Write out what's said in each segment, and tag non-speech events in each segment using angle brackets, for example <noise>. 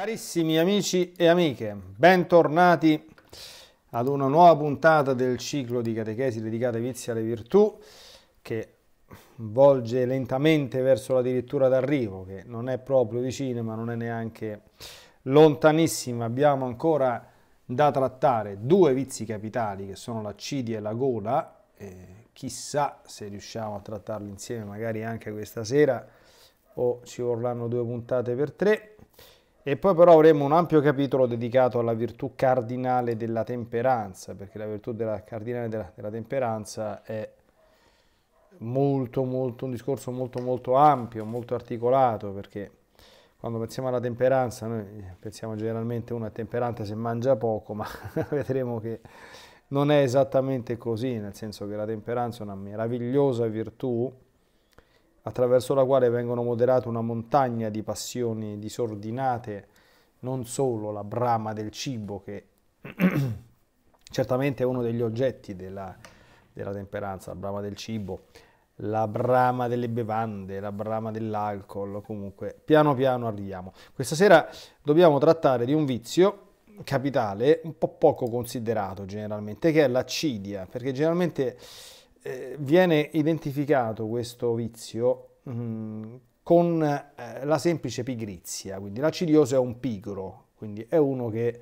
Carissimi amici e amiche, bentornati ad una nuova puntata del ciclo di catechesi dedicata ai vizi e alle virtù che volge lentamente verso la dirittura d'arrivo, che non è proprio vicina ma non è neanche lontanissima. Abbiamo ancora da trattare due vizi capitali che sono l'accidia e la gola. E chissà se riusciamo a trattarli insieme magari anche questa sera o ci vorranno due puntate per tre e poi però avremo un ampio capitolo dedicato alla virtù cardinale della temperanza, perché la virtù della cardinale della, della temperanza è molto, molto, un discorso molto, molto ampio, molto articolato, perché quando pensiamo alla temperanza, noi pensiamo generalmente uno è temperante se mangia poco, ma <laughs> vedremo che non è esattamente così, nel senso che la temperanza è una meravigliosa virtù attraverso la quale vengono moderate una montagna di passioni disordinate, non solo la brama del cibo, che <clears throat> certamente è uno degli oggetti della, della temperanza, la brama del cibo, la brama delle bevande, la brama dell'alcol, comunque piano piano arriviamo. Questa sera dobbiamo trattare di un vizio capitale un po' poco considerato generalmente, che è l'accidia, perché generalmente eh, viene identificato questo vizio mh, mm, con eh, la semplice pigrizia, quindi l'acidioso è un pigro, quindi è uno che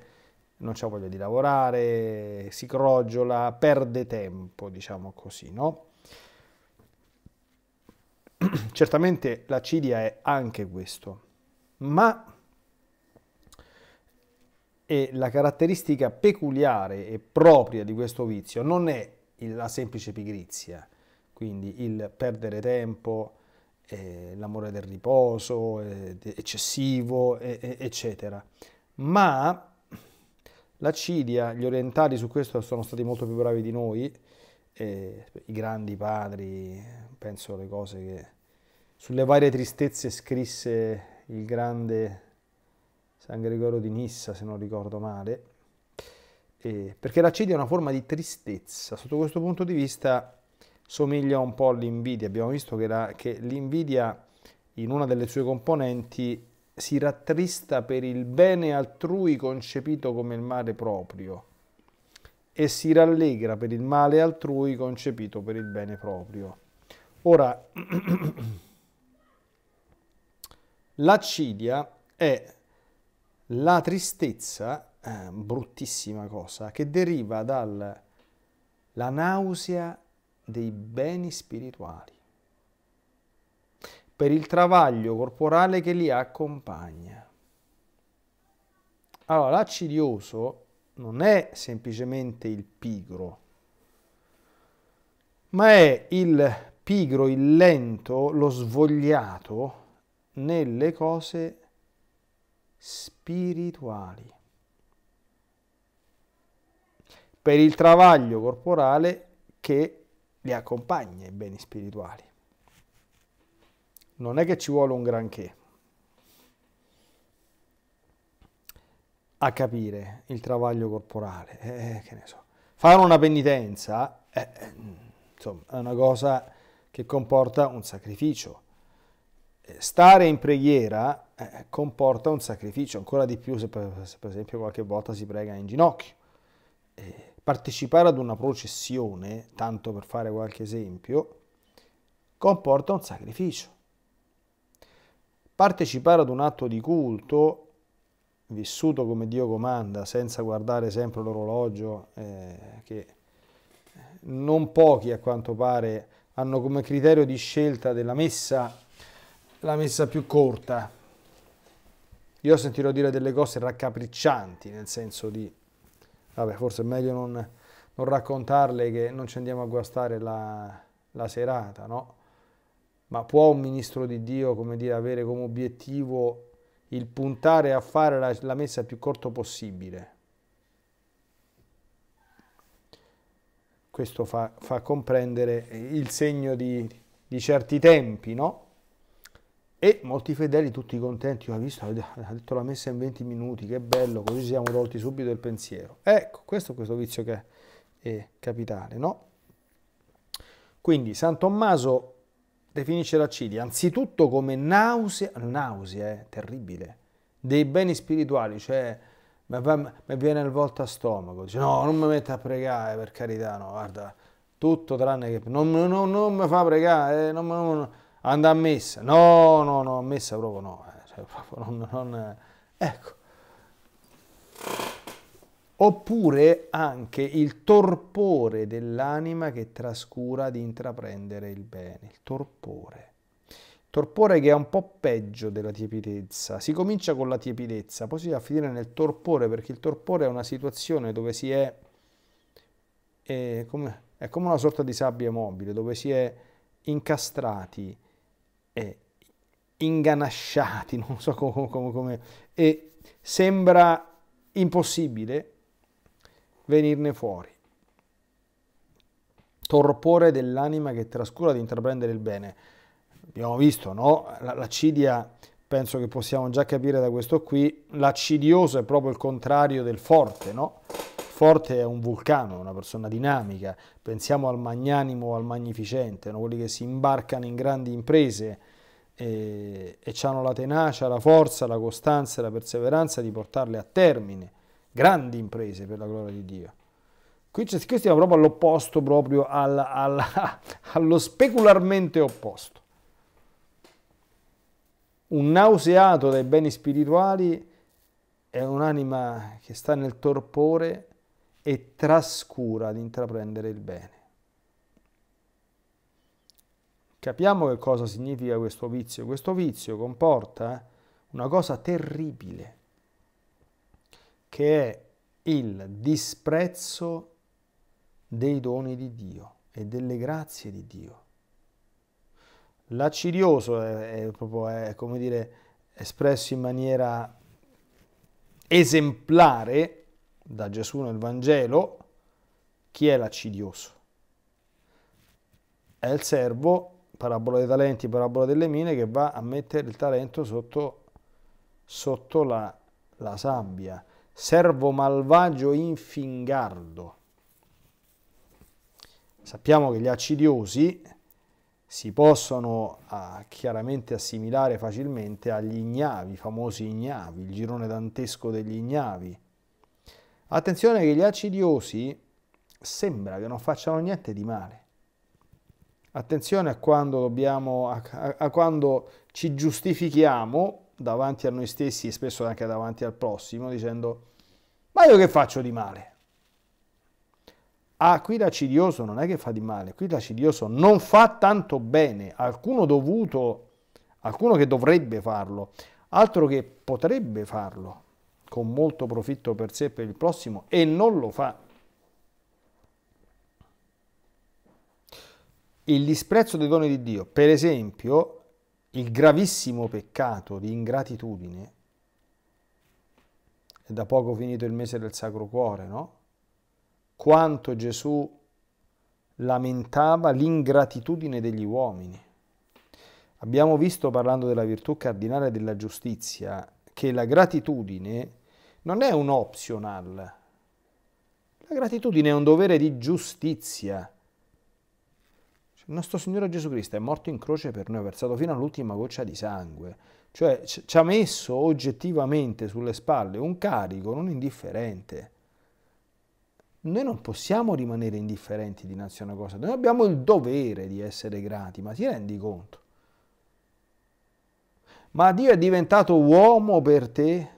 non ha voglia di lavorare, si crogiola, perde tempo, diciamo così, no? <clears throat> Certamente l'acidia è anche questo, ma la caratteristica peculiare e propria di questo vizio non è la semplice pigrizia, quindi il perdere tempo, eh, l'amore del riposo eh, eccessivo, eh, eccetera. Ma la Cidia, gli orientali su questo sono stati molto più bravi di noi, eh, i grandi padri, penso alle cose che... Sulle varie tristezze scrisse il grande San Gregorio di Nissa, se non ricordo male, eh, perché la cedia è una forma di tristezza. Sotto questo punto di vista somiglia un po' all'invidia. Abbiamo visto che, la, che l'invidia in una delle sue componenti si rattrista per il bene altrui concepito come il male proprio e si rallegra per il male altrui concepito per il bene proprio. Ora, <clears throat> l'accidia è la tristezza eh, bruttissima cosa che deriva dalla nausea dei beni spirituali, per il travaglio corporale che li accompagna. Allora, l'accidioso non è semplicemente il pigro, ma è il pigro, il lento, lo svogliato nelle cose spirituali. per il travaglio corporale che li accompagna i beni spirituali. Non è che ci vuole un granché a capire il travaglio corporale, eh, che ne so. Fare una penitenza eh, insomma, è una cosa che comporta un sacrificio. Eh, stare in preghiera eh, comporta un sacrificio, ancora di più se per, se per, esempio qualche volta si prega in ginocchio. Eh, partecipare ad una processione, tanto per fare qualche esempio, comporta un sacrificio. Partecipare ad un atto di culto vissuto come Dio comanda, senza guardare sempre l'orologio, eh, che eh, non pochi a quanto pare hanno come criterio di scelta della messa la messa più corta. Io sentirò dire delle cose raccapriccianti, nel senso di vabbè, forse è meglio non, non raccontarle che non ci andiamo a guastare la, la serata, no? Ma può un ministro di Dio, come dire, avere come obiettivo il puntare a fare la, la messa più corto possibile? Questo fa, fa comprendere il segno di, di certi tempi, no? E molti fedeli, tutti contenti, ha visto, ha detto la messa in 20 minuti, che bello, così siamo tolti subito il pensiero. Ecco, questo è questo vizio che è capitale, no? Quindi San Tommaso definisce l'accidia anzitutto come nausea, nausea, eh, terribile, dei beni spirituali, cioè mi viene il volto a stomaco, dice no, non mi metto a pregare, per carità, no, guarda, tutto tranne che... Non, non, non mi fa pregare, eh, non, non andare a messa. No, no, no, a messa proprio no. Eh. Cioè, proprio non, non, eh. ecco. Oppure anche il torpore dell'anima che trascura di intraprendere il bene. Il torpore. Torpore che è un po' peggio della tiepidezza. Si comincia con la tiepidezza, poi si va a finire nel torpore, perché il torpore è una situazione dove si è... è eh, come, è come una sorta di sabbia mobile, dove si è incastrati eh, inganasciati, <laughs> non so come, come, come, e sembra impossibile venirne fuori. Torpore dell'anima che trascura di intraprendere il bene. Abbiamo visto, no? L'accidia, penso che possiamo già capire da questo qui, l'accidioso è proprio il contrario del forte, no? Forte è un vulcano, una persona dinamica, pensiamo al magnanimo o al magnificente, no? quelli che si imbarcano in grandi imprese e, e hanno la tenacia, la forza, la costanza e la perseveranza di portarle a termine, grandi imprese per la gloria di Dio. Qui, qui stiamo proprio all'opposto, proprio al, al, <laughs> allo specularmente opposto. Un nauseato dai beni spirituali è un'anima che sta nel torpore e trascura di intraprendere il bene. Capiamo che cosa significa questo vizio. Questo vizio comporta una cosa terribile, che è il disprezzo dei doni di Dio e delle grazie di Dio. L'accidioso è, è, proprio, è come dire, espresso in maniera esemplare da Gesù nel Vangelo, chi è l'accidioso? È il servo, parabola dei talenti, parabola delle mine, che va a mettere il talento sotto, sotto la, la sabbia. Servo malvagio infingardo. Sappiamo che gli accidiosi si possono ah, chiaramente assimilare facilmente agli ignavi, i famosi ignavi, il girone dantesco degli ignavi Attenzione che gli acidiosi sembra che non facciano niente di male. Attenzione a quando, dobbiamo, a, a, a quando ci giustifichiamo davanti a noi stessi e spesso anche davanti al prossimo dicendo ma io che faccio di male? Ah, qui l'acidioso non è che fa di male, qui l'acidioso non fa tanto bene, alcuno dovuto, alcuno che dovrebbe farlo, altro che potrebbe farlo con molto profitto per sé e per il prossimo e non lo fa. Il disprezzo dei doni di Dio, per esempio, il gravissimo peccato di ingratitudine, è da poco finito il mese del Sacro Cuore, no? Quanto Gesù lamentava l'ingratitudine degli uomini. Abbiamo visto, parlando della virtù cardinale della giustizia, che la gratitudine non è un optional. La gratitudine è un dovere di giustizia. Il cioè, nostro Signore Gesù Cristo è morto in croce per noi, ha versato fino all'ultima goccia di sangue, cioè ci ha messo oggettivamente sulle spalle un carico non indifferente. Noi non possiamo rimanere indifferenti dinanzi a una cosa, noi abbiamo il dovere di essere grati, ma ti rendi conto? Ma Dio è diventato uomo per te?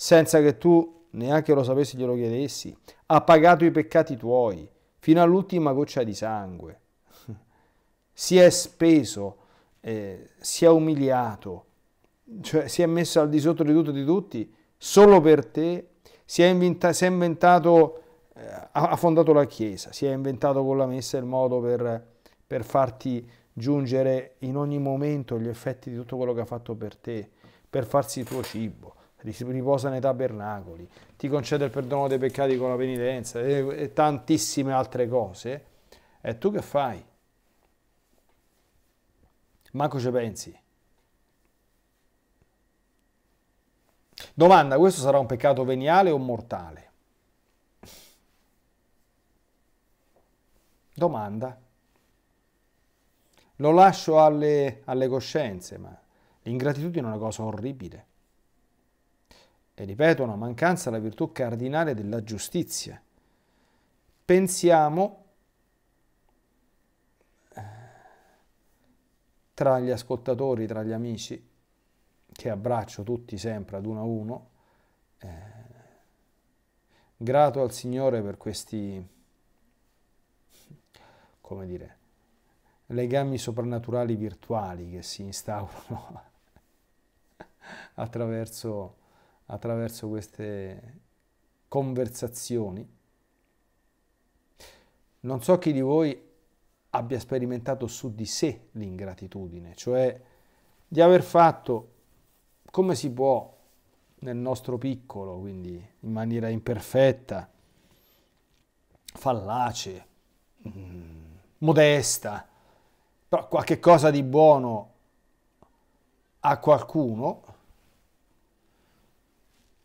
senza che tu neanche lo sapessi glielo chiedessi, ha pagato i peccati tuoi fino all'ultima goccia di sangue, <laughs> si è speso, eh, si è umiliato, cioè si è messo al di sotto di tutto di tutti, solo per te, si è, inventa, si è inventato, eh, ha fondato la Chiesa, si è inventato con la messa il modo per, per farti giungere in ogni momento gli effetti di tutto quello che ha fatto per te, per farsi il tuo cibo riposa nei tabernacoli, ti concede il perdono dei peccati con la penitenza e, e tantissime altre cose, e tu che fai? Manco ci pensi. Domanda, questo sarà un peccato veniale o mortale? Domanda. Lo lascio alle, alle coscienze, ma l'ingratitudine è una cosa orribile e ripeto, una mancanza la virtù cardinale della giustizia. Pensiamo eh, tra gli ascoltatori, tra gli amici, che abbraccio tutti sempre ad uno a uno, eh, grato al Signore per questi, come dire, legami soprannaturali virtuali che si instaurano <laughs> attraverso attraverso queste conversazioni. Non so chi di voi abbia sperimentato su di sé l'ingratitudine, cioè di aver fatto come si può nel nostro piccolo, quindi in maniera imperfetta, fallace, mm, modesta, però qualche cosa di buono a qualcuno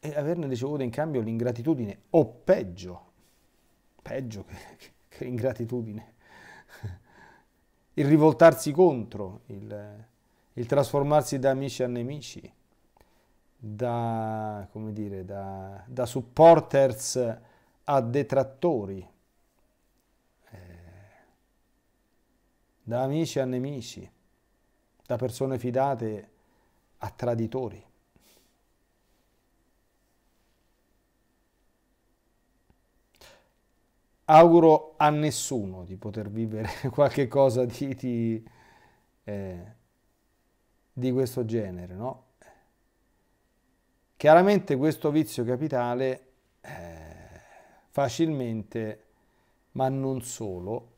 e averne ricevuto in cambio l'ingratitudine, o peggio, peggio che, che l'ingratitudine, <laughs> il rivoltarsi contro, il, il trasformarsi da amici a nemici, da, dire, da, da supporters a detrattori, eh, da amici a nemici, da persone fidate a traditori. auguro a nessuno di poter vivere <laughs> qualche cosa di, di, eh, di questo genere. No? Chiaramente questo vizio capitale eh, facilmente, ma non solo,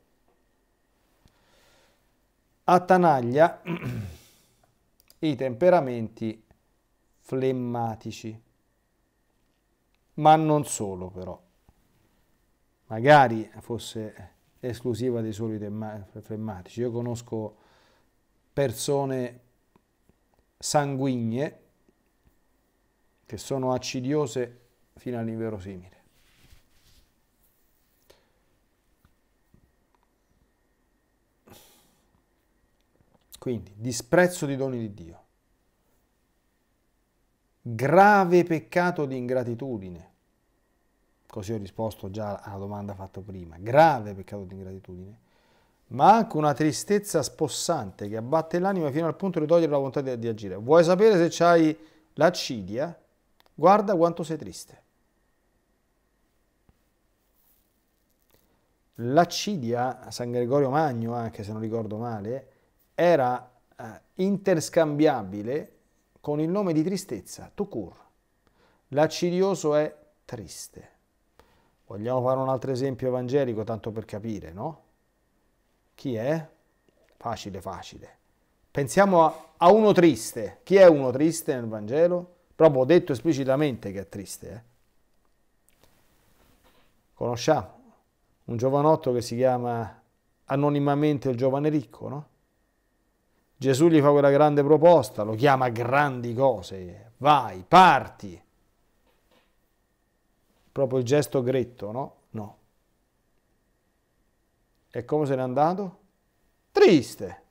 attanaglia <clears throat> i temperamenti flemmatici, ma non solo però magari fosse esclusiva dei soliti flemmatici. Io conosco persone sanguigne che sono accidiose fino all'inverosimile. Quindi disprezzo di doni di Dio, grave peccato di ingratitudine, così ho risposto già alla domanda fatta prima, grave peccato di ingratitudine, ma anche una tristezza spossante che abbatte l'anima fino al punto di togliere la volontà di, di agire. Vuoi sapere se hai l'accidia? Guarda quanto sei triste. L'accidia, San Gregorio Magno, anche se non ricordo male, era eh, interscambiabile con il nome di tristezza, tu cur. L'accidioso è triste. Vogliamo fare un altro esempio evangelico, tanto per capire, no? Chi è? Facile, facile. Pensiamo a, uno triste. Chi è uno triste nel Vangelo? Proprio detto esplicitamente che è triste. Eh? Conosciamo un giovanotto che si chiama anonimamente il giovane ricco, no? Gesù gli fa quella grande proposta, lo chiama grandi cose, vai, parti, proprio il gesto gretto, no? No. E come se n'è andato? Triste.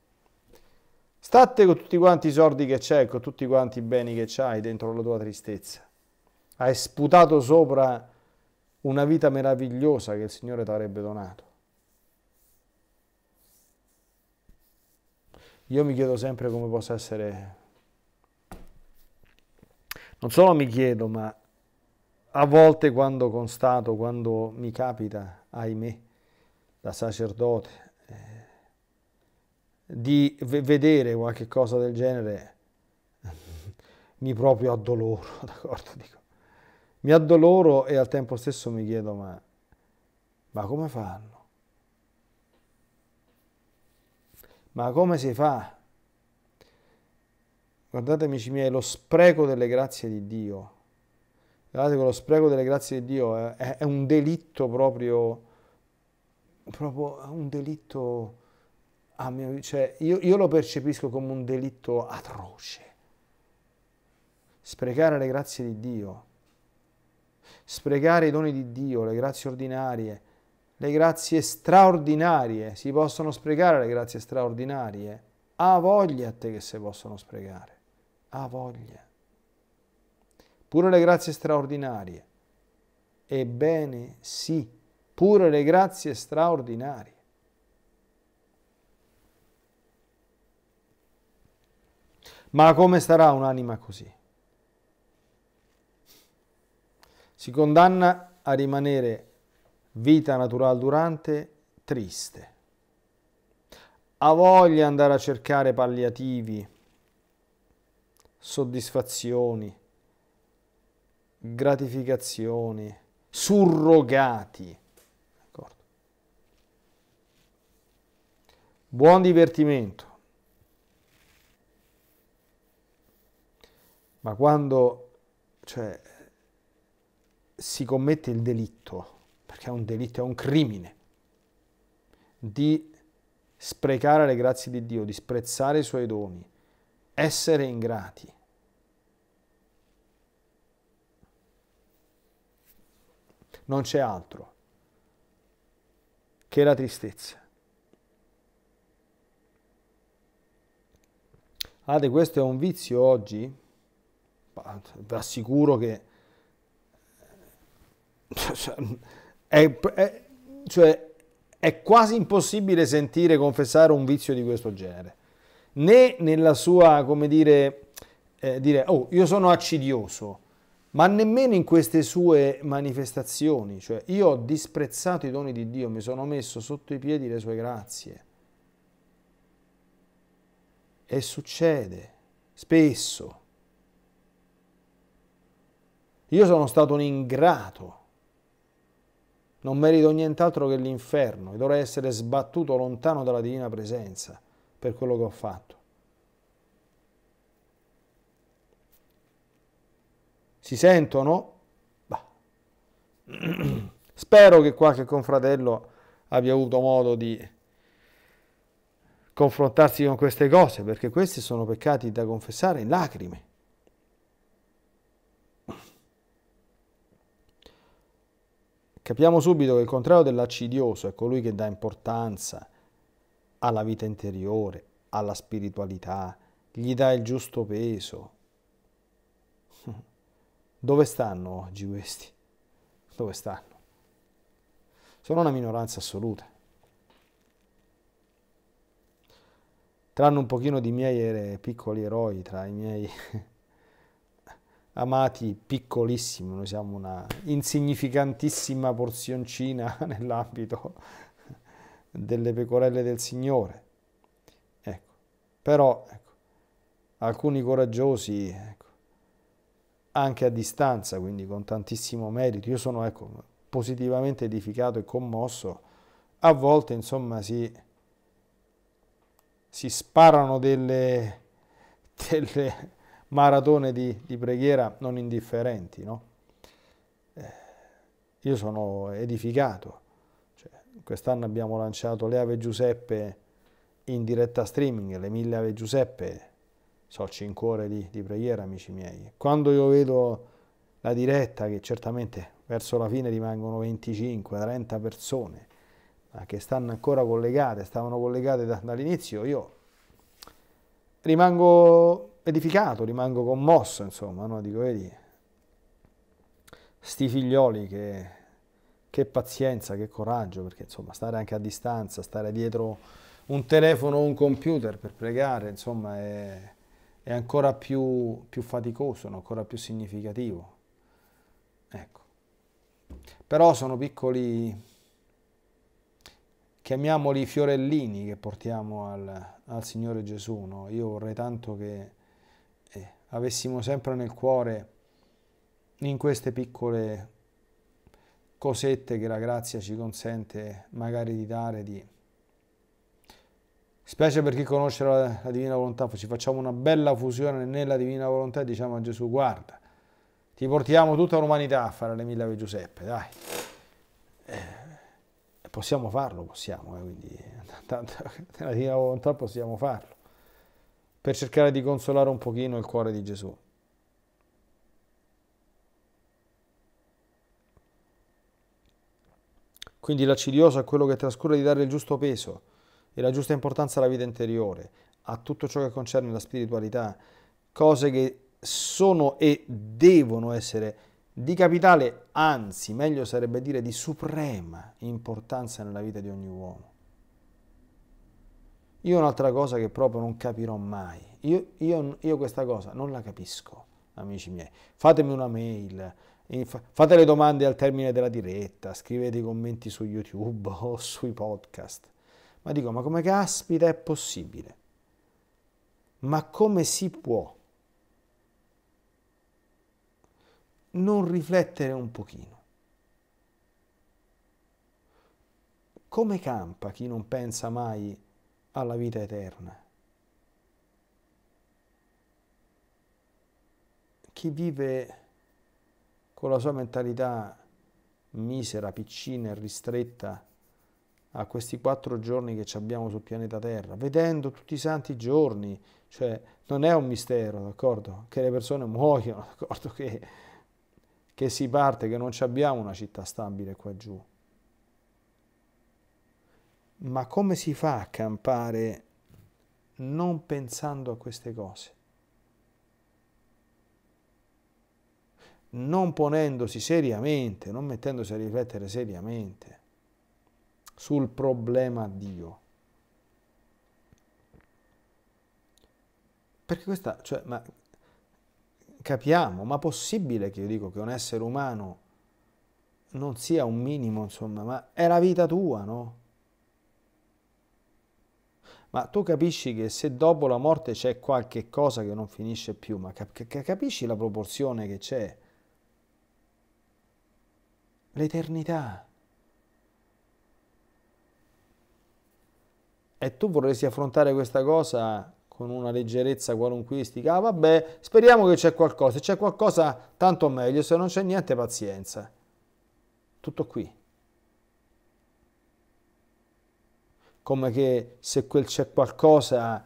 State con tutti quanti i sordi che c'è, con tutti quanti i beni che c'hai dentro la tua tristezza. Hai sputato sopra una vita meravigliosa che il Signore ti avrebbe donato. Io mi chiedo sempre come possa essere, non solo mi chiedo, ma a volte quando constato, quando mi capita, ahimè, da sacerdote, eh, di vedere qualche cosa del genere, <laughs> mi proprio addoloro, <laughs> d'accordo? Dico. Mi addoloro e al tempo stesso mi chiedo, ma, ma come fanno? Ma come si fa? Guardate amici miei, lo spreco delle grazie di Dio Guardate quello spreco delle grazie di Dio è, eh, è, è un delitto proprio, proprio un delitto, mio, cioè io, io lo percepisco come un delitto atroce. Sprecare le grazie di Dio, sprecare i doni di Dio, le grazie ordinarie, le grazie straordinarie, si possono sprecare le grazie straordinarie. Ha voglia a te che si possono sprecare, ha voglia pure le grazie straordinarie. Ebbene sì, pure le grazie straordinarie. Ma come starà un'anima così? Si condanna a rimanere vita naturale durante triste. Ha voglia andare a cercare palliativi, soddisfazioni, gratificazioni, surrogati. D'accordo. Buon divertimento. Ma quando cioè, si commette il delitto, perché è un delitto, è un crimine, di sprecare le grazie di Dio, disprezzare i suoi doni, essere ingrati, non c'è altro che la tristezza. Guardate, questo è un vizio oggi, vi assicuro che eh, è, è, cioè, è quasi impossibile sentire confessare un vizio di questo genere, né nella sua, come dire, eh, dire, oh, io sono accidioso, ma nemmeno in queste sue manifestazioni, cioè io ho disprezzato i doni di Dio, mi sono messo sotto i piedi le sue grazie. E succede spesso. Io sono stato un ingrato, non merito nient'altro che l'inferno e dovrei essere sbattuto lontano dalla divina presenza per quello che ho fatto. si sentono. Bah. <clears throat> Spero che qualche confratello abbia avuto modo di confrontarsi con queste cose, perché questi sono peccati da confessare in lacrime. Capiamo subito che il contrario dell'accidioso è colui che dà importanza alla vita interiore, alla spiritualità, gli dà il giusto peso, dove stanno oggi questi? Dove stanno? Sono una minoranza assoluta. Tranne un pochino di miei piccoli eroi, tra i miei <laughs> amati piccolissimi, noi siamo una insignificantissima porzioncina <laughs> nell'ambito delle pecorelle del Signore. Ecco, però ecco, alcuni coraggiosi ecco, anche a distanza, quindi con tantissimo merito. Io sono ecco, positivamente edificato e commosso. A volte, insomma, si, si sparano delle, <laughs> delle maratone di, di, preghiera non indifferenti. No? Eh, io sono edificato. Cioè, quest'anno abbiamo lanciato le Ave Giuseppe in diretta streaming, le mille Ave Giuseppe so, 5 ore di, di, preghiera, amici miei. Quando io vedo la diretta, che certamente verso la fine rimangono 25-30 persone, ma che stanno ancora collegate, stavano collegate da, dall'inizio, io rimango edificato, rimango commosso, insomma, no? dico, vedi, sti figlioli che, che pazienza, che coraggio, perché insomma stare anche a distanza, stare dietro un telefono o un computer per pregare, insomma è è ancora più, più faticoso, ancora più significativo. Ecco. Però sono piccoli, chiamiamoli fiorellini che portiamo al, al Signore Gesù. No? Io vorrei tanto che eh, avessimo sempre nel cuore in queste piccole cosette che la grazia ci consente magari di dare, di Spiace per chi conosce la, la, divina volontà, ci facciamo una bella fusione nella divina volontà e diciamo a Gesù, guarda, ti portiamo tutta l'umanità a fare le mille ave Giuseppe, dai. Eh, possiamo farlo, possiamo, eh, quindi <laughs> tanto, nella divina volontà possiamo farlo, per cercare di consolare un pochino il cuore di Gesù. Quindi l'accidioso è quello che trascura di dare il giusto peso e la giusta importanza alla vita interiore, a tutto ciò che concerne la spiritualità, cose che sono e devono essere di capitale, anzi meglio sarebbe dire di suprema importanza nella vita di ogni uomo. Io un'altra cosa che proprio non capirò mai, io, io, io questa cosa non la capisco, amici miei. Fatemi una mail, eh, fate le domande al termine della diretta, scrivete i commenti su YouTube <laughs> o sui podcast. Ma dico, ma come caspita è possibile? Ma come si può non riflettere un pochino? Come campa chi non pensa mai alla vita eterna? Chi vive con la sua mentalità misera, piccina e ristretta a questi quattro giorni che abbiamo sul pianeta Terra, vedendo tutti i santi giorni, cioè non è un mistero, d'accordo? Che le persone muoiono, <laughs> d'accordo? Che, che si parte, che non abbiamo una città stabile qua giù. Ma come si fa a campare non pensando a queste cose? Non ponendosi seriamente, non mettendosi a riflettere seriamente sul problema Dio. Perché questa, cioè, ma capiamo, ma possibile che io dico che un essere umano non sia un minimo, insomma, ma è la vita tua, no? Ma tu capisci che se dopo la morte c'è qualche cosa che non finisce più, ma capisci la proporzione che c'è? L'eternità. e tu vorresti affrontare questa cosa con una leggerezza qualunquistica, ah, vabbè, speriamo che c'è qualcosa, se c'è qualcosa tanto meglio, se non c'è niente pazienza. Tutto qui. Come che se quel c'è qualcosa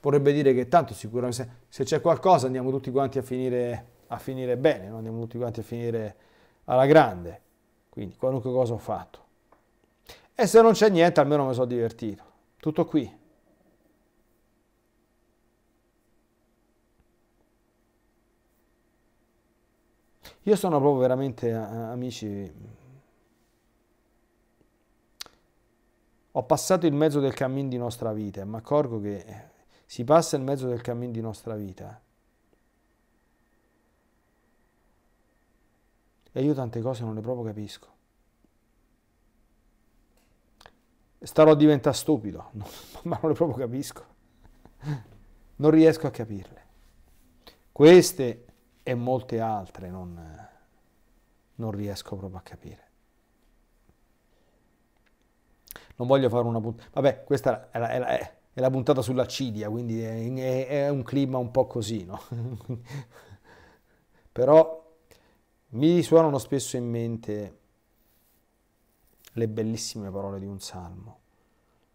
vorrebbe dire che tanto sicuramente se c'è qualcosa andiamo tutti quanti a finire, a finire bene, no? andiamo tutti quanti a finire alla grande. Quindi qualunque cosa ho fatto. E se non c'è niente almeno mi sono divertito. Tutto qui. Io sono proprio veramente, eh, amici, ho passato il mezzo del cammin di nostra vita e mi accorgo che si passa il mezzo del cammin di nostra vita. E io tante cose non le proprio capisco. starò diventa stupido, <laughs> ma non le proprio capisco. Non riesco a capirle. Queste e molte altre non, non riesco proprio a capire. Non voglio fare una puntata. Vabbè, questa è la, è, la, è la, puntata sull'accidia, quindi è, è un clima un po' così, no? <laughs> Però mi suonano spesso in mente le bellissime parole di un salmo.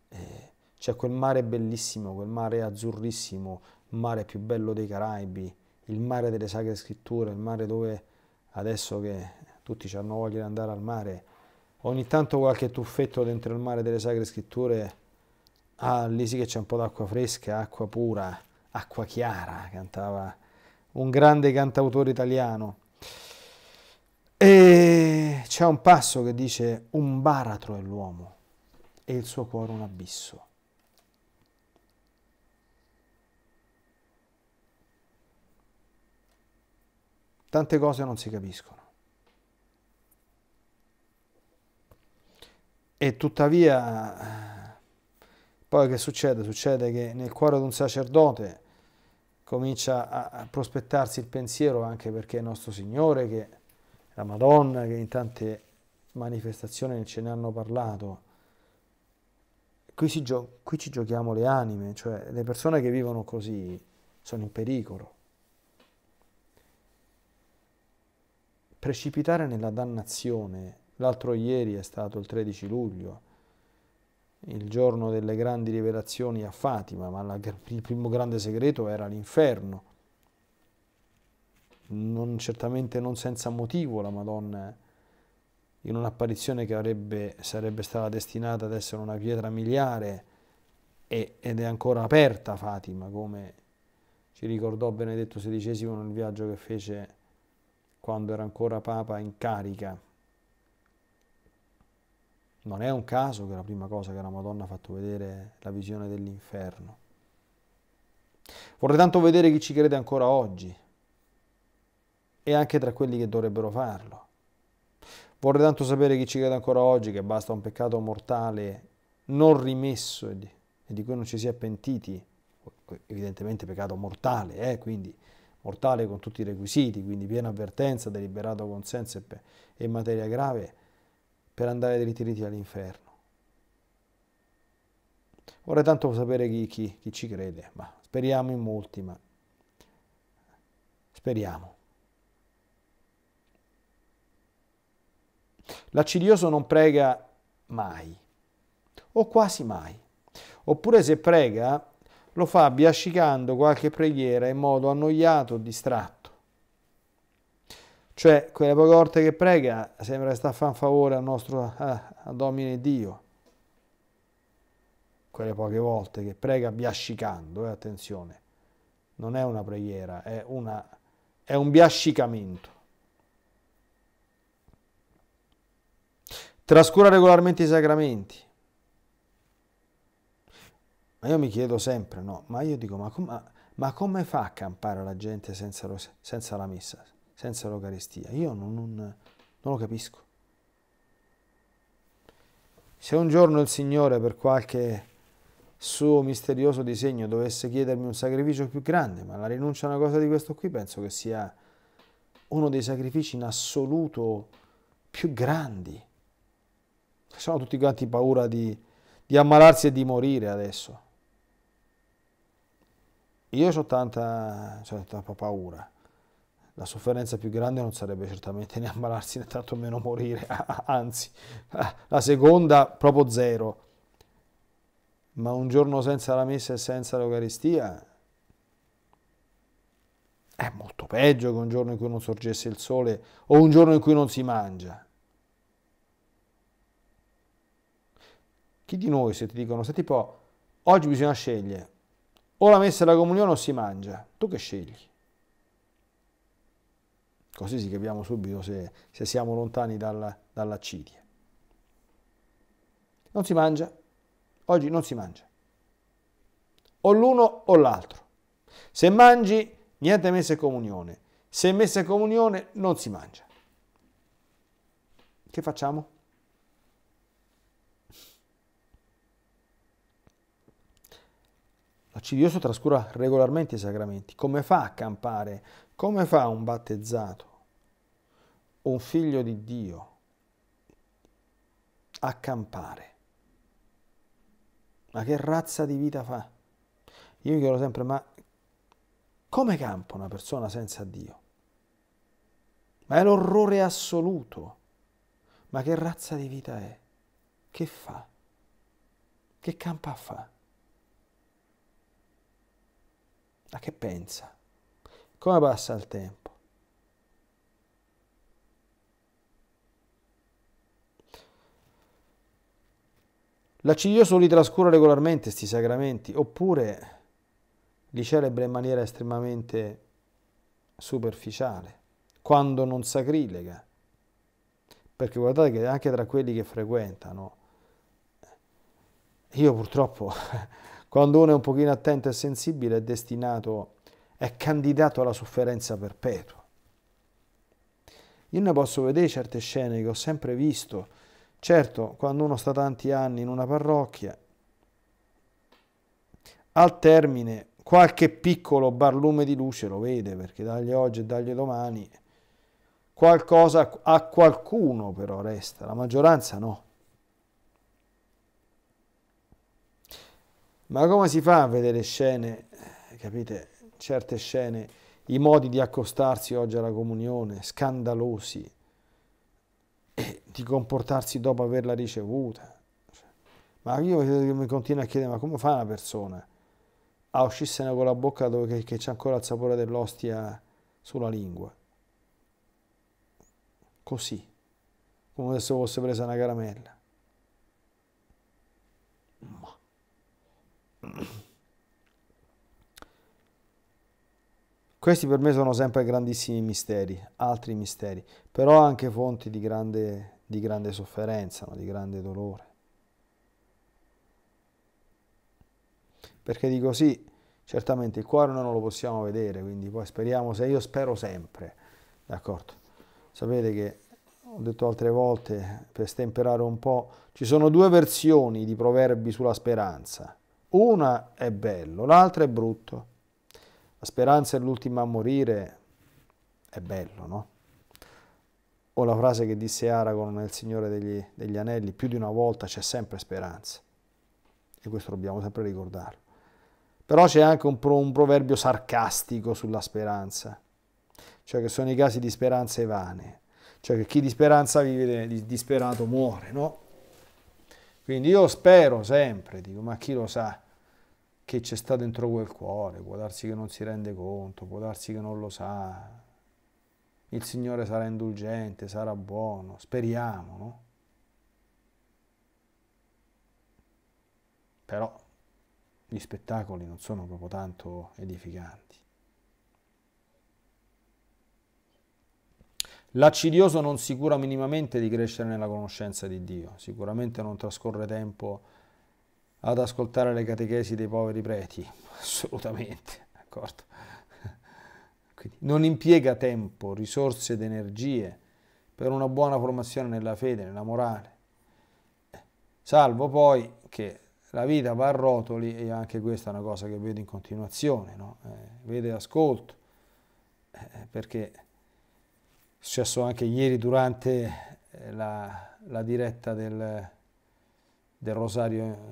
Eh, c'è quel mare bellissimo, quel mare azzurrissimo, il mare più bello dei Caraibi, il mare delle Sacre Scritture, il mare dove adesso che tutti hanno voglia di andare al mare, ogni tanto qualche tuffetto dentro il mare delle Sacre Scritture, ah, lì sì che c'è un po' d'acqua fresca, acqua pura, acqua chiara, cantava un grande cantautore italiano. E c'è un passo che dice un baratro è l'uomo e il suo cuore un abisso. Tante cose non si capiscono. E tuttavia, poi che succede? Succede che nel cuore di un sacerdote comincia a prospettarsi il pensiero anche perché è nostro Signore che la Madonna che in tante manifestazioni ce ne hanno parlato. Qui, si gio- qui ci giochiamo le anime, cioè le persone che vivono così sono in pericolo. Precipitare nella dannazione, l'altro ieri è stato il 13 luglio, il giorno delle grandi rivelazioni a Fatima, ma la, il primo grande segreto era l'inferno non, certamente non senza motivo la Madonna in un'apparizione che avrebbe, sarebbe stata destinata ad essere una pietra miliare e, ed è ancora aperta Fatima, come ci ricordò Benedetto XVI nel viaggio che fece quando era ancora Papa in carica. Non è un caso che la prima cosa che la Madonna ha fatto vedere è la visione dell'inferno. Vorrei tanto vedere chi ci crede ancora oggi, e anche tra quelli che dovrebbero farlo. Vorrei tanto sapere chi ci crede ancora oggi che basta un peccato mortale non rimesso e di, cui non ci si è pentiti, evidentemente peccato mortale, eh, quindi mortale con tutti i requisiti, quindi piena avvertenza, deliberato consenso e, pe- e materia grave, per andare dritti all'inferno. Vorrei tanto sapere chi, chi, chi ci crede, ma speriamo in molti, ma speriamo. L'accidioso non prega mai, o quasi mai. Oppure se prega, lo fa biascicando qualche preghiera in modo annoiato o distratto. Cioè, quelle poche volte che prega sembra che sta a fare un favore al nostro a, eh, a Domine Dio. Quelle poche volte che prega biascicando, eh, attenzione, non è una preghiera, è, una, è un biascicamento. Trascura regolarmente i sacramenti. Ma io mi chiedo sempre, no, ma io dico, ma, com ma, ma come fa a campare la gente senza, senza la messa, senza l'Eucaristia? Io non, non, non lo capisco. Se un giorno il Signore per qualche suo misterioso disegno dovesse chiedermi un sacrificio più grande, ma la rinuncia a una cosa di questo qui penso che sia uno dei sacrifici in assoluto più grandi sono tutti quanti paura di, di ammalarsi e di morire adesso. Io ho tanta, cioè, tanta paura. La sofferenza più grande non sarebbe certamente né ammalarsi né tanto meno morire, anzi, la seconda proprio zero. Ma un giorno senza la messa e senza l'Eucaristia è molto peggio che un giorno in cui non sorgesse il sole o un giorno in cui non si mangia. Chi di noi, se ti dicono, senti po', oggi bisogna scegliere, o la messa e comunione o si mangia, tu che scegli? Così si capiamo subito se, se siamo lontani dalla, dall'accidia. Non si mangia, oggi non si mangia. O l'uno o l'altro. Se mangi, niente messa e comunione. Se messa e comunione, non si mangia. Che facciamo? L'arcidiocese trascura regolarmente i sacramenti. Come fa a campare? Come fa un battezzato un figlio di Dio a campare? Ma che razza di vita fa? Io mi chiedo sempre, ma come campa una persona senza Dio? Ma è l'orrore assoluto. Ma che razza di vita è? Che fa? Che campa fa? A che pensa? Come passa il tempo? La Ciglioso li trascura regolarmente questi sacramenti oppure li celebra in maniera estremamente superficiale, quando non sacrilega. Perché guardate che anche tra quelli che frequentano, io purtroppo <laughs> Quando uno è un pochino attento e sensibile è destinato, è candidato alla sofferenza perpetua. Io ne posso vedere certe scene che ho sempre visto. Certo, quando uno sta tanti anni in una parrocchia, al termine qualche piccolo barlume di luce lo vede, perché dagli oggi e dagli domani qualcosa a qualcuno però resta, la maggioranza no. Ma come si fa a vedere scene, capite, certe scene, i modi di accostarsi oggi alla comunione, scandalosi, e di comportarsi dopo averla ricevuta? Ma io mi continuo a chiedere, ma come fa una persona a uscirsene con la bocca dove, che, che c'è ancora il sapore dell'ostia sulla lingua? Così, come se fosse presa una caramella. Questi per me sono sempre grandissimi misteri, altri misteri, però anche fonti di grande, di grande sofferenza, no? di grande dolore. Perché dico sì, certamente il cuore noi non lo possiamo vedere, quindi poi speriamo, se io spero sempre, d'accordo? Sapete che ho detto altre volte, per stemperare un po', ci sono due versioni di proverbi sulla speranza. Una è bello, l'altra è brutto. La speranza è l'ultima a morire, è bello, no? O la frase che disse Aragon nel Signore degli, degli Anelli, più di una volta c'è sempre speranza. E questo dobbiamo sempre ricordarlo. Però c'è anche un, pro, un proverbio sarcastico sulla speranza, cioè che sono i casi di speranze vane, cioè che chi di speranza vive, disperato muore, no? Quindi io spero sempre, dico, ma chi lo sa che c'è sta dentro quel cuore, può darsi che non si rende conto, può darsi che non lo sa. Il Signore sarà indulgente, sarà buono, speriamo, no? Però gli spettacoli non sono proprio tanto edificanti. L'accidioso non si cura minimamente di crescere nella conoscenza di Dio, sicuramente non trascorre tempo ad ascoltare le catechesi dei poveri preti, <laughs> assolutamente, d'accordo? Quindi non impiega tempo, risorse ed energie per una buona formazione nella fede, nella morale, salvo poi che la vita va a rotoli e anche questa è una cosa che vedo in continuazione, no? eh, vedo e ascolto, eh, perché successo anche ieri durante eh, la, la diretta del, del, Rosario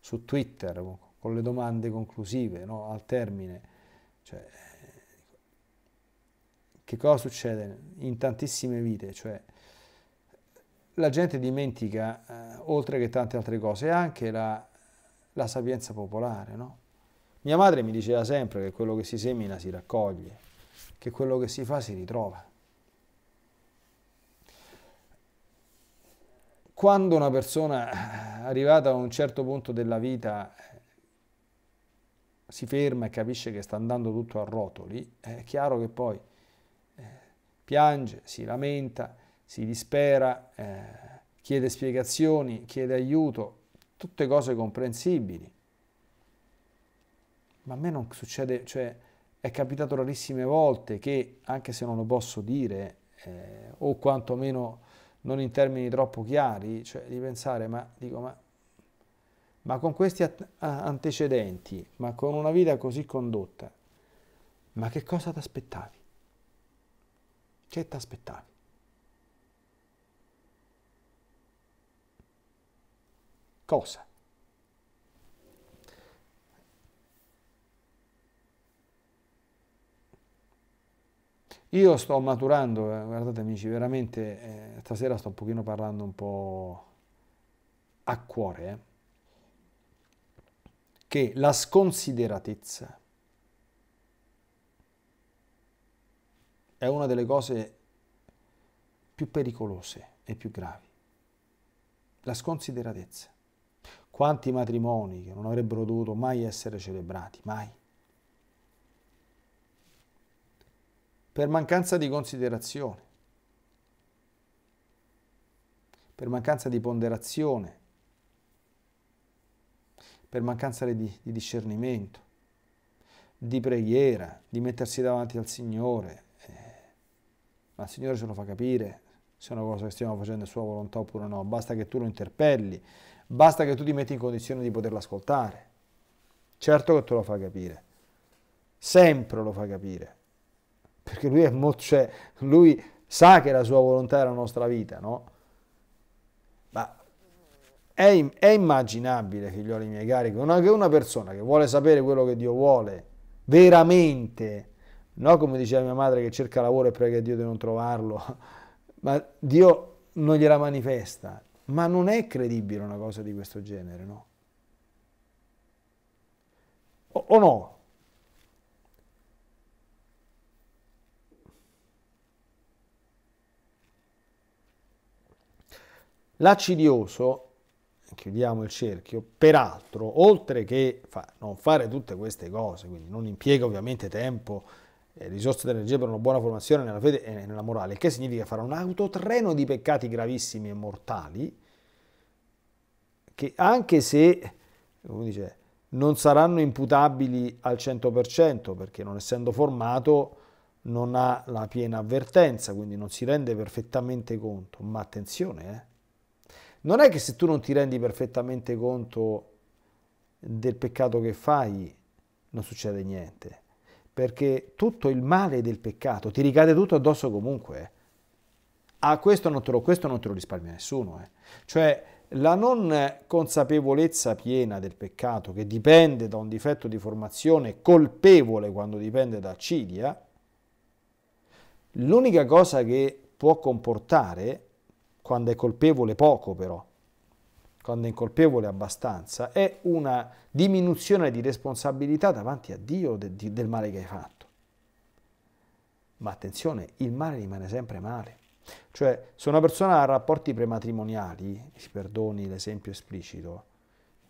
su, Twitter, con le domande conclusive no? al termine. Cioè, che cosa succede in tantissime vite? Cioè, la gente dimentica, eh, oltre che tante altre cose, anche la, la sapienza popolare. No? Mia madre mi diceva sempre che quello che si semina si raccoglie, che quello che si fa si ritrova. quando una persona arrivata a un certo punto della vita eh, si ferma e capisce che sta andando tutto a rotoli, eh, è chiaro che poi eh, piange, si lamenta, si dispera, chiede spiegazioni, chiede aiuto, tutte cose comprensibili. Ma a me non succede, cioè è capitato rarissime volte che, anche se non lo posso dire, eh, o quantomeno non in termini troppo chiari, cioè di pensare, ma, dico, ma, ma con questi antecedenti, ma con una vita così condotta, ma che cosa ti aspettavi? Che ti aspettavi? Cosa? Io sto maturando, eh, guardate amici, veramente eh, stasera sto un pochino parlando un po' a cuore, eh, che la sconsideratezza è una delle cose più pericolose e più gravi. La sconsideratezza. Quanti matrimoni che non avrebbero dovuto mai essere celebrati, mai per mancanza di considerazione, per mancanza di ponderazione, per mancanza di, di discernimento, di preghiera, di mettersi davanti al Signore. Eh, ma il Signore ce lo fa capire se è una cosa che stiamo facendo è sua volontà oppure no, basta che tu lo interpelli, basta che tu ti metti in condizione di poterlo ascoltare. Certo che te lo fa capire, sempre lo fa capire perché lui, molto, cioè, lui sa che la sua volontà è la nostra vita, no? Ma è, è immaginabile, figlioli miei cari, che una, una persona che vuole sapere quello che Dio vuole, veramente, no come diceva mia madre che cerca lavoro e prega Dio di non trovarlo, <laughs> ma Dio non gliela manifesta. Ma non è credibile una cosa di questo genere, no? o, o no? L'accidioso, chiudiamo il cerchio, peraltro, oltre che fa, non fare tutte queste cose, quindi non impiega ovviamente tempo, e risorse ed energia per una buona formazione nella fede e nella morale, che significa fare un autotreno di peccati gravissimi e mortali, che anche se, come dice, non saranno imputabili al 100% perché non essendo formato non ha la piena avvertenza, quindi non si rende perfettamente conto. Ma attenzione, eh non è che se tu non ti rendi perfettamente conto del peccato che fai, non succede niente, perché tutto il male del peccato ti ricade tutto addosso comunque. Eh. A questo non te lo, non te lo risparmia nessuno. Eh. Cioè la non consapevolezza piena del peccato che dipende da un difetto di formazione colpevole quando dipende da cilia, l'unica cosa che può comportare quando è colpevole poco però, quando è incolpevole abbastanza, è una diminuzione di responsabilità davanti a Dio del male che hai fatto. Ma attenzione, il male rimane sempre male. Cioè, se una persona ha rapporti prematrimoniali, si perdoni l'esempio esplicito,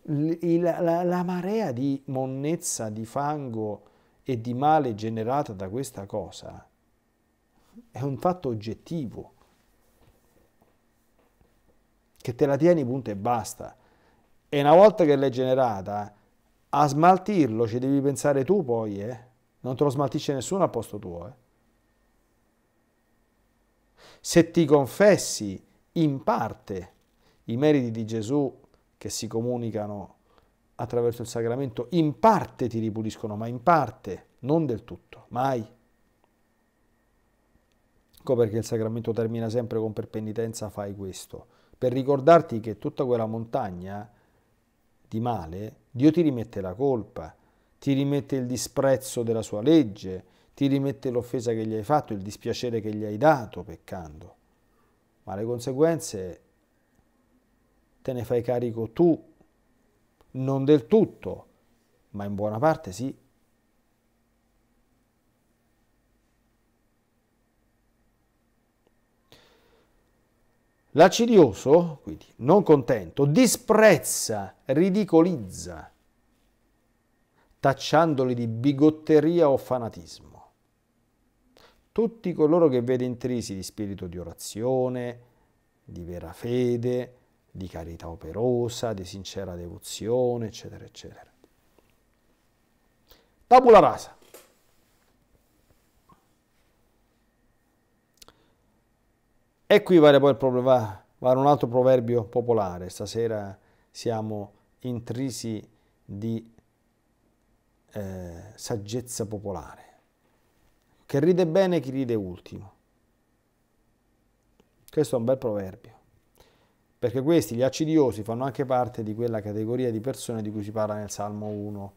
la, la, la marea di monnezza, di fango e di male generata da questa cosa è un fatto oggettivo che te la tieni punto e basta. E una volta che l'hai generata, a smaltirlo ci devi pensare tu poi, eh? Non te lo smaltisce nessuno a posto tuo, eh? Se ti confessi in parte i meriti di Gesù che si comunicano attraverso il sacramento, in parte ti ripuliscono, ma in parte, non del tutto, mai. Ecco perché il sacramento termina sempre con per penitenza fai questo per ricordarti che tutta quella montagna di male, Dio ti rimette la colpa, ti rimette il disprezzo della sua legge, ti rimette l'offesa che gli hai fatto, il dispiacere che gli hai dato peccando. Ma le conseguenze te ne fai carico tu, non del tutto, ma in buona parte sì, L'acidioso, quindi non contento, disprezza, ridicolizza, tacciandoli di bigotteria o fanatismo. Tutti coloro che vede intrisi di spirito di orazione, di vera fede, di carità operosa, di sincera devozione, eccetera, eccetera. Tabula rasa. E qui vale poi va, vale un altro proverbio popolare. Stasera siamo intrisi di eh, saggezza popolare. Che ride bene chi ride ultimo. Questo è un bel proverbio. Perché questi, gli accidiosi, fanno anche parte di quella categoria di persone di cui si parla nel Salmo 1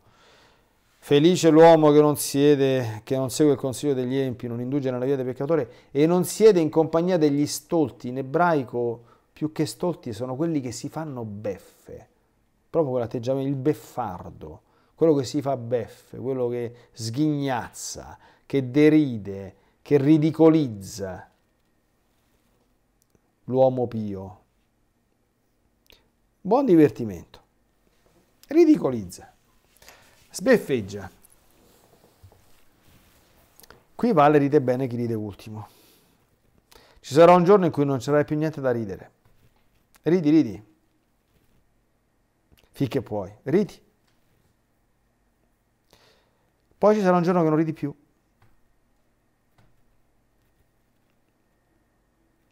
Felice l'uomo che non, siede, che non segue il consiglio degli empi, non indugia nella via del peccatore e non siede in compagnia degli stolti. In ebraico, più che stolti, sono quelli che si fanno beffe. Proprio quell'atteggiamento, il beffardo, quello che si fa beffe, quello che sghignazza, che deride, che ridicolizza l'uomo pio. Buon divertimento. Ridicolizza. Sbeffeggia. Qui vale ride bene chi ride ultimo. Ci sarà un giorno in cui non ci sarà più niente da ridere. Ridi, ridi. Finché puoi, ridi. Poi ci sarà un giorno che non ridi più.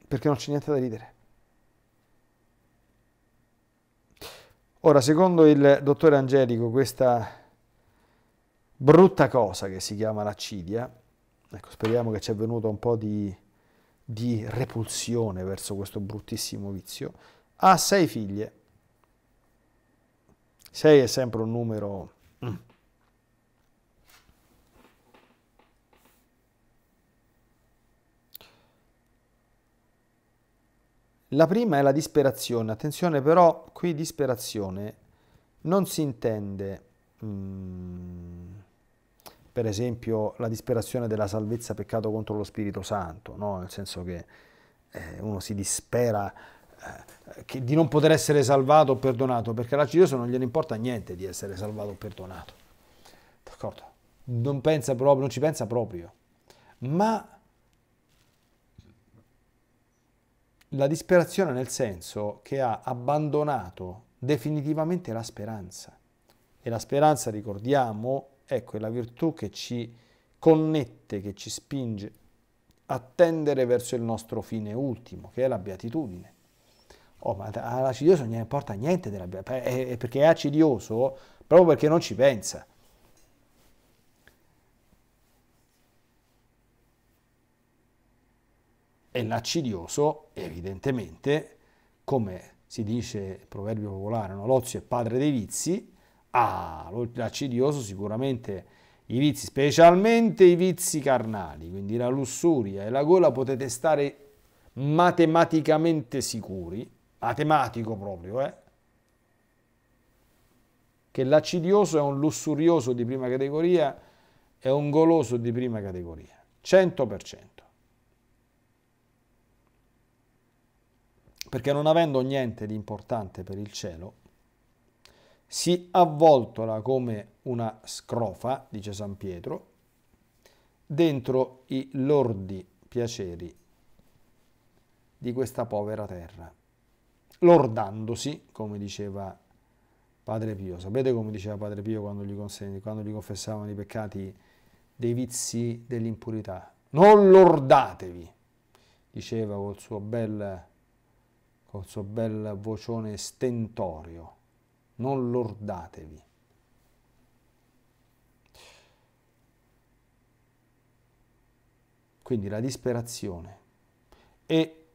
Perché non c'è niente da ridere. Ora, secondo il dottore Angelico, questa brutta cosa che si chiama l'accidia, ecco, speriamo che ci è venuto un po' di, di repulsione verso questo bruttissimo vizio, ha sei figlie. Sei è sempre un numero... Mm. La prima è la disperazione, attenzione però qui disperazione non si intende... Mm, per esempio la disperazione della salvezza peccato contro lo Spirito Santo, no? nel senso che eh, uno si dispera eh, che, di non poter essere salvato o perdonato, perché all'arcidiocese non gliene importa niente di essere salvato o perdonato, d'accordo? Non, pensa proprio, non ci pensa proprio, ma la disperazione nel senso che ha abbandonato definitivamente la speranza. E la speranza, ricordiamo, Ecco, è la virtù che ci connette, che ci spinge a tendere verso il nostro fine ultimo, che è la beatitudine. Oh, ma all'acidioso non importa niente della beatitudine, perché è acidioso proprio perché non ci pensa. E l'acidioso, evidentemente, come si dice il proverbio popolare, no? l'ozio è padre dei vizi, Ah, l'accidioso sicuramente i vizi, specialmente i vizi carnali, quindi la lussuria e la gola potete stare matematicamente sicuri, matematico proprio, eh? che l'accidioso è un lussurioso di prima categoria, è un goloso di prima categoria, 100%. Perché non avendo niente di importante per il cielo, si avvoltola come una scrofa, dice San Pietro, dentro i lordi piaceri di questa povera terra, lordandosi, come diceva Padre Pio. Sapete come diceva Padre Pio quando gli, quando gli confessavano i peccati dei vizi dell'impurità? Non lordatevi, diceva col suo bel, col suo bel vocione stentorio non lordatevi. Quindi la disperazione e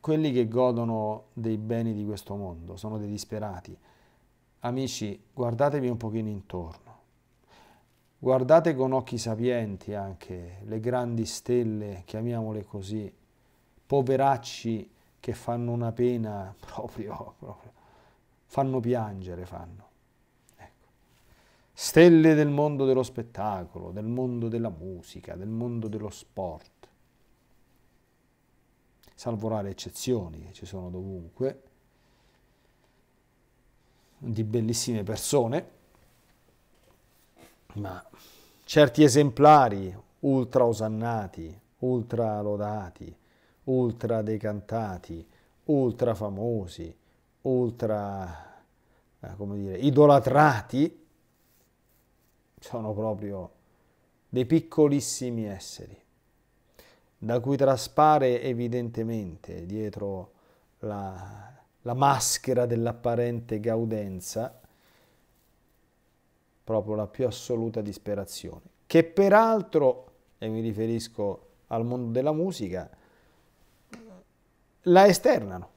quelli che godono dei beni di questo mondo sono dei disperati. Amici, guardatevi un pochino intorno. Guardate con occhi sapienti anche le grandi stelle, chiamiamole così, poveracci che fanno una pena <laughs> proprio, proprio fanno piangere, fanno. Ecco. Stelle del mondo dello spettacolo, del mondo della musica, del mondo dello sport. Salvo rare eccezioni che ci sono dovunque, di bellissime persone, ma certi esemplari ultra osannati, ultra lodati, ultra decantati, ultra famosi, ultra, eh, come dire, idolatrati, sono proprio dei piccolissimi esseri, da cui traspare evidentemente dietro la, la maschera dell'apparente gaudenza proprio la più assoluta disperazione, che peraltro, e mi riferisco al mondo della musica, la esternano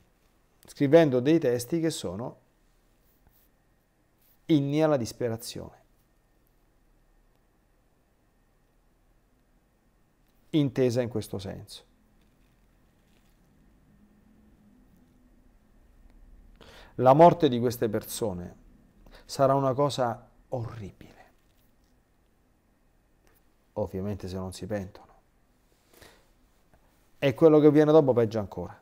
scrivendo dei testi che sono inni alla disperazione. Intesa in questo senso. La morte di queste persone sarà una cosa orribile. Ovviamente se non si pentono. E quello che viene dopo peggio ancora.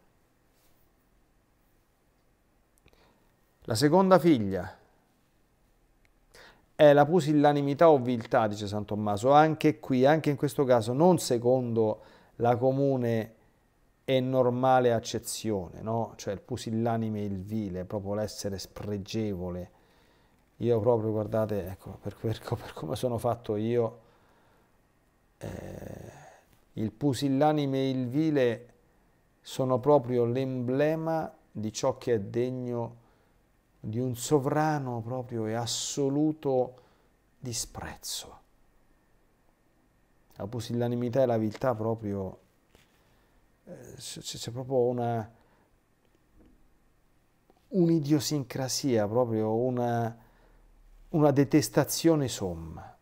La seconda figlia è la pusillanimità o viltà, dice San Tommaso, anche qui, anche in questo caso, non secondo la comune e normale accezione, no? cioè il pusillanime, e il vile, proprio l'essere spregevole. Io proprio, guardate, ecco, per, per, per come sono fatto io, eh, il pusillanime e il vile sono proprio l'emblema di ciò che è degno di di un sovrano proprio e assoluto disprezzo. La pusillanimità e la viltà proprio, c'è eh, proprio una un'idiosincrasia, proprio una, una detestazione somma.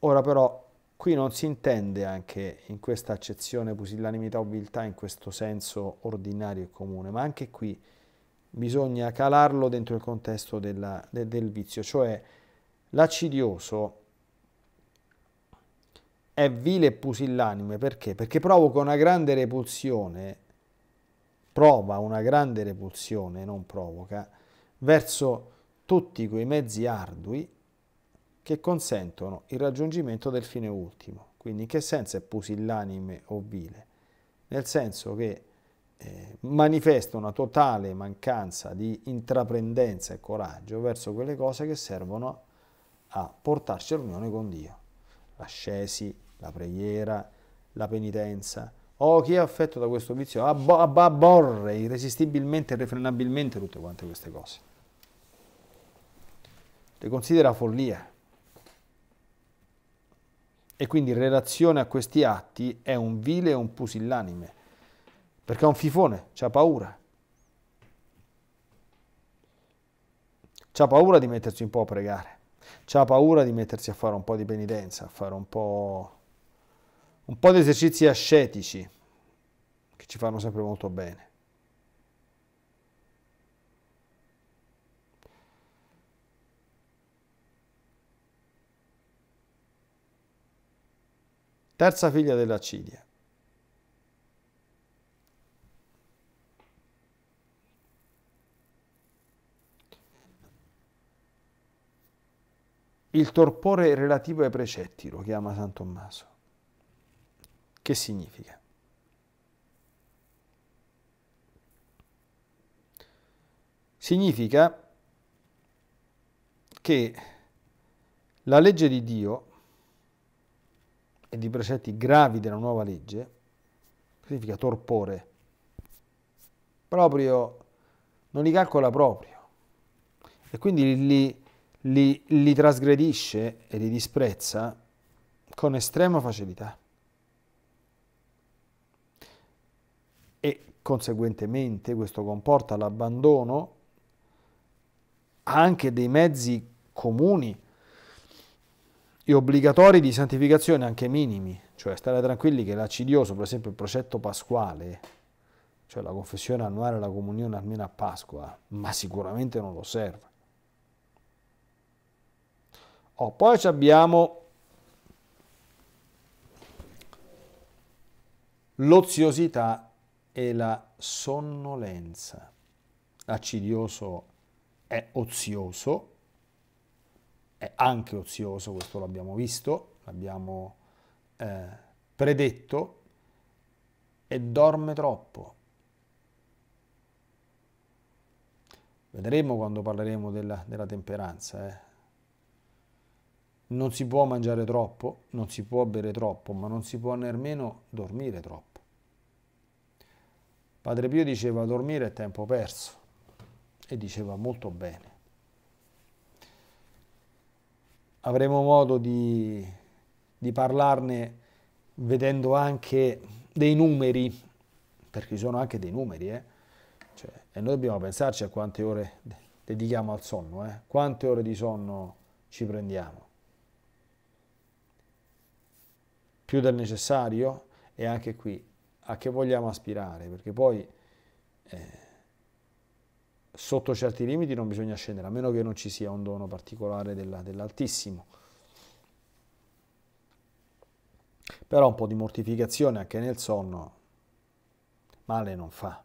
Ora però qui non si intende anche in questa accezione pusillanimità o viltà in questo senso ordinario e comune, ma anche qui bisogna calarlo dentro il contesto della, de, del vizio, cioè l'accidioso è vile e pusillanime perché? Perché provoca una grande repulsione, prova una grande repulsione, non provoca, verso tutti quei mezzi ardui che consentono il raggiungimento del fine ultimo. Quindi in che senso è pusillanime o vile? Nel senso che eh, manifesta una totale mancanza di intraprendenza e coraggio verso quelle cose che servono a portarci all'unione con Dio. L'ascesi, la preghiera, la penitenza. O oh, chi è affetto da questo vizio abborre irresistibilmente e irrefrenabilmente tutte quante queste cose. Le considera follia. E quindi in relazione a questi atti è un vile e un pusillanime perché è un fifone, ha paura. C'ha paura di mettersi un po' a pregare, c'ha paura di mettersi a fare un po' di penitenza, a fare un po', un po di esercizi ascetici che ci fanno sempre molto bene. Terza figlia della Cidia. il torpore relativo ai precetti, lo chiama San Tommaso. Che significa? Significa che la legge di Dio e di precetti gravi della nuova legge significa torpore, proprio non li calcola proprio e quindi li li, li trasgredisce e li disprezza con estrema facilità. E conseguentemente questo comporta l'abbandono anche dei mezzi comuni e obbligatori di santificazione anche minimi, cioè stare tranquilli che l'acidioso, per esempio il procetto pasquale, cioè la confessione annuale e la comunione almeno a Pasqua, ma sicuramente non lo serve. Oh, poi abbiamo l'oziosità e la sonnolenza. Accidioso è ozioso, è anche ozioso, questo l'abbiamo visto, l'abbiamo eh, predetto, e dorme troppo. Vedremo quando parleremo della, della temperanza, eh non si può mangiare troppo, non si può bere troppo, ma non si può nemmeno dormire troppo. Padre Pio diceva dormire è tempo perso e diceva molto bene. Avremo modo di, di parlarne vedendo anche dei numeri, perché ci sono anche dei numeri, eh? cioè, e noi dobbiamo pensarci a quante ore dedichiamo al sonno, eh? quante ore di sonno ci prendiamo. più del necessario e anche qui a che vogliamo aspirare, perché poi eh, sotto certi limiti non bisogna scendere, a meno che non ci sia un dono particolare della, dell'Altissimo. Però un po' di mortificazione anche nel sonno male non fa.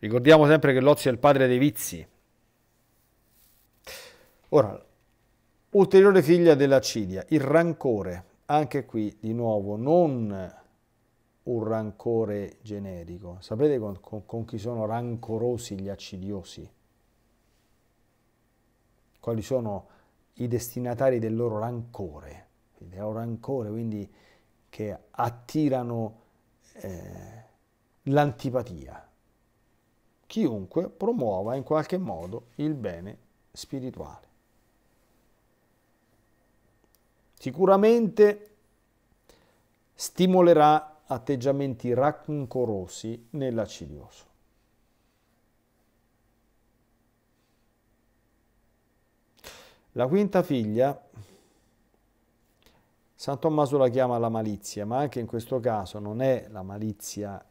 Ricordiamo sempre che l'ozio è il padre dei vizi, Ora, ulteriore figlia dell'acidia, il rancore, anche qui di nuovo non un rancore generico, sapete con, con, con chi sono rancorosi gli accidiosi? Quali sono i destinatari del loro rancore, Il loro rancore quindi che attirano eh, l'antipatia. Chiunque promuova in qualche modo il bene spirituale. Sicuramente stimolerà atteggiamenti rancorosi nell'acidioso. La quinta figlia, San Tommaso la chiama la malizia, ma anche in questo caso non è la malizia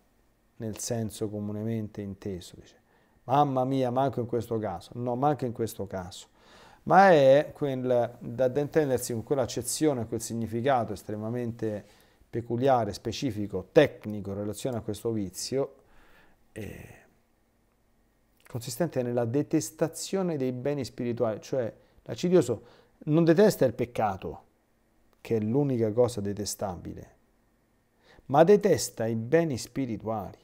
nel senso comunemente inteso, dice, mamma mia, manco in questo caso, no, manco in questo caso ma è quel, da, intendersi con quell'accezione, quel significato estremamente peculiare, specifico, tecnico in relazione a questo vizio, eh, consistente nella detestazione dei beni spirituali, cioè l'acidioso non detesta il peccato, che è l'unica cosa detestabile, ma detesta i beni spirituali.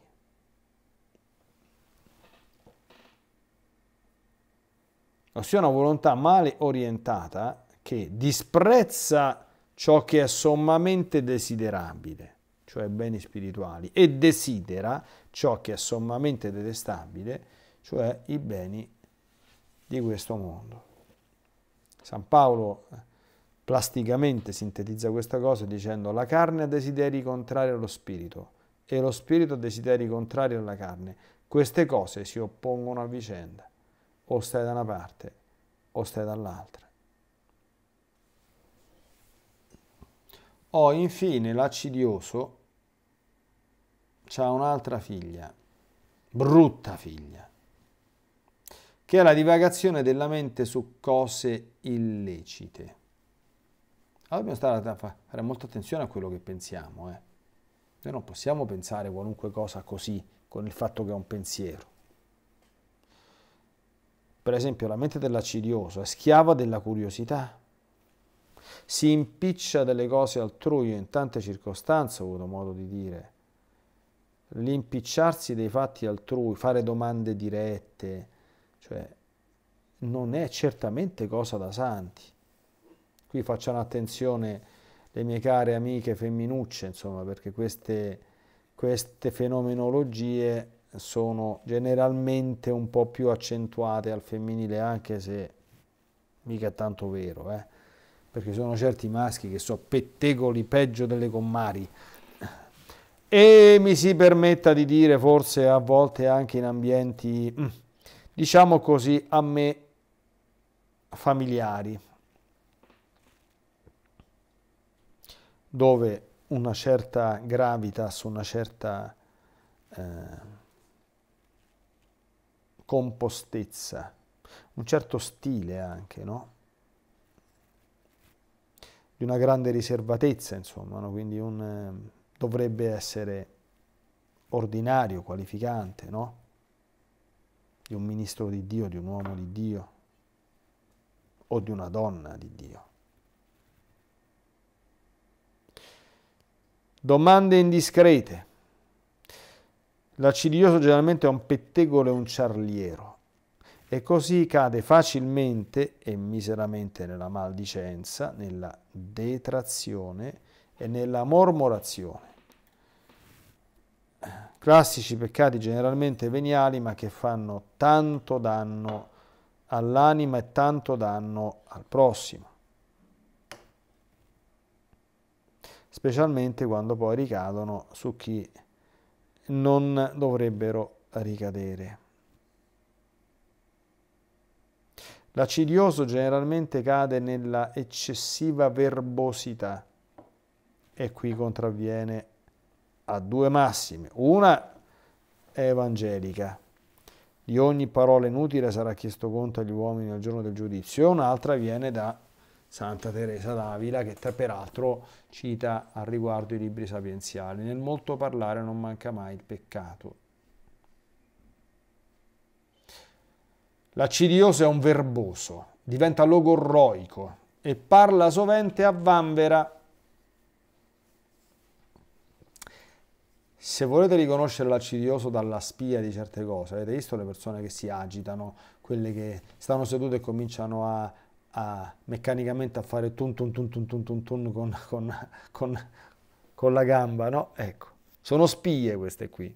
ossia una volontà male orientata che disprezza ciò che è sommamente desiderabile, cioè beni spirituali, e desidera ciò che è sommamente detestabile, cioè i beni di questo mondo. San Paolo eh, plasticamente sintetizza questa cosa dicendo la carne ha desideri contrari allo spirito e lo spirito ha desideri contrari alla carne. Queste cose si oppongono a vicenda o stai da una parte o stai dall'altra. Ho infine l'accidioso, ha un'altra figlia, brutta figlia, che è la divagazione della mente su cose illecite. Allora dobbiamo stare a fare molta attenzione a quello che pensiamo. Eh. Noi non possiamo pensare qualunque cosa così, con il fatto che è un pensiero. Per esempio la mente dell'accidioso è schiava della curiosità, si impiccia delle cose altrui, io in tante circostanze ho avuto modo di dire, l'impicciarsi dei fatti altrui, fare domande dirette, cioè non è certamente cosa da santi. Qui facciano attenzione le mie care amiche femminucce, insomma, perché queste, queste fenomenologie sono generalmente un po' più accentuate al femminile, anche se mica è tanto vero, eh? perché sono certi maschi che sono pettegoli peggio delle gommari. E mi si permetta di dire, forse a volte anche in ambienti, mm, diciamo così, a me familiari, dove una certa gravitas, una certa... Eh, compostezza, un certo stile anche, no? Di una grande riservatezza, insomma, no? quindi un, eh, dovrebbe essere ordinario, qualificante, no? Di un ministro di Dio, di un uomo di Dio o di una donna di Dio. Domande indiscrete. L'arcidioso generalmente è un pettegolo e un ciarliero e così cade facilmente e miseramente nella maldicenza, nella detrazione e nella mormorazione. Classici peccati generalmente veniali ma che fanno tanto danno all'anima e tanto danno al prossimo. Specialmente quando poi ricadono su chi non dovrebbero ricadere. L'acidioso generalmente cade nella eccessiva verbosità e qui contravviene a due massime. Una è evangelica. Di ogni parola inutile sarà chiesto conto agli uomini al giorno del giudizio, e un'altra viene da Santa Teresa d'Avila, che peraltro cita al riguardo i libri sapienziali. Nel molto parlare non manca mai il peccato. L'accidioso è un verboso, diventa logorroico e parla sovente a vanvera. Se volete riconoscere l'accidioso dalla spia di certe cose, avete visto le persone che si agitano, quelle che stanno sedute e cominciano a a, meccanicamente a fare tun tun tun tun tun tun, tun con, con, con, con la gamba, no? Ecco, sono spie queste qui,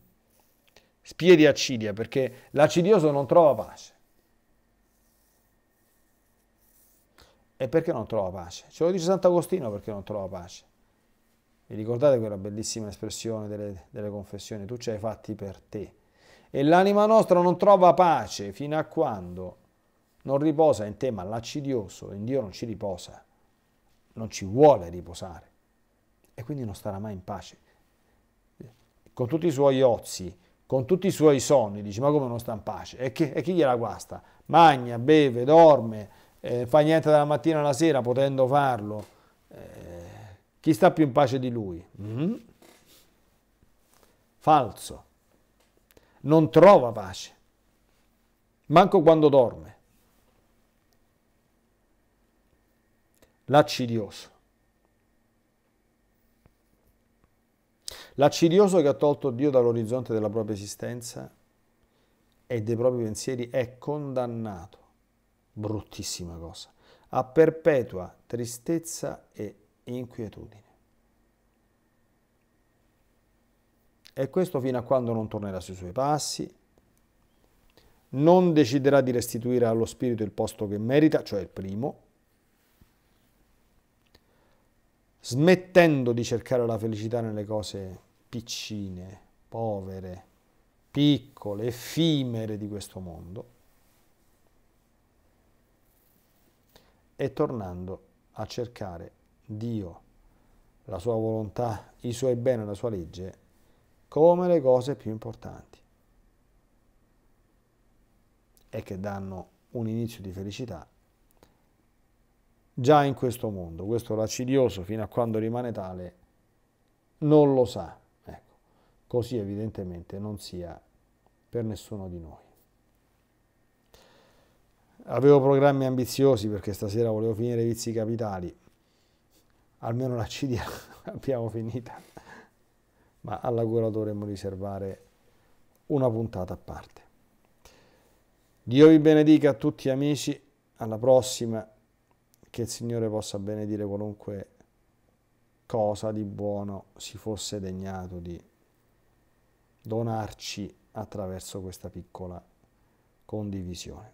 spie di acidia, perché l'acidioso non trova pace. E perché non trova pace? Ce lo dice Sant'Agostino perché non trova pace. Vi ricordate quella bellissima espressione delle, delle confessioni? Tu ci hai fatti per te. E l'anima nostra non trova pace fino a quando non riposa in tema l'accidioso, in Dio non ci riposa, non ci vuole riposare e quindi non starà mai in pace. Con tutti i suoi ozi, con tutti i suoi sonni, dici ma come non sta in pace? E, che, e chi gliela guasta? Magna, beve, dorme, eh, fa niente dalla mattina alla sera potendo farlo. Eh, chi sta più in pace di lui? Mm? Falso. Non trova pace. Manco quando dorme. l'accidioso. L'accidioso che ha tolto Dio dall'orizzonte della propria esistenza e dei propri pensieri è condannato, bruttissima cosa, a perpetua tristezza e inquietudine. E questo fino a quando non tornerà sui suoi passi, non deciderà di restituire allo spirito il posto che merita, cioè il primo, smettendo di cercare la felicità nelle cose piccine, povere, piccole, effimere di questo mondo e tornando a cercare Dio, la sua volontà, i suoi beni, la sua legge come le cose più importanti e che danno un inizio di felicità già in questo mondo. Questo lacidioso, fino a quando rimane tale, non lo sa. Ecco, così evidentemente non sia per nessuno di noi. Avevo programmi ambiziosi perché stasera volevo finire i vizi capitali. Almeno la CD <laughs> l'abbiamo finita, ma alla gola dovremmo riservare una puntata a parte. Dio vi benedica a tutti amici, alla prossima che il Signore possa benedire qualunque cosa di buono si fosse degnato di donarci attraverso questa piccola condivisione.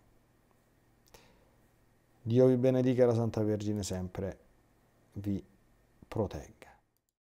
Dio vi benedica e la Santa Vergine sempre vi protegga.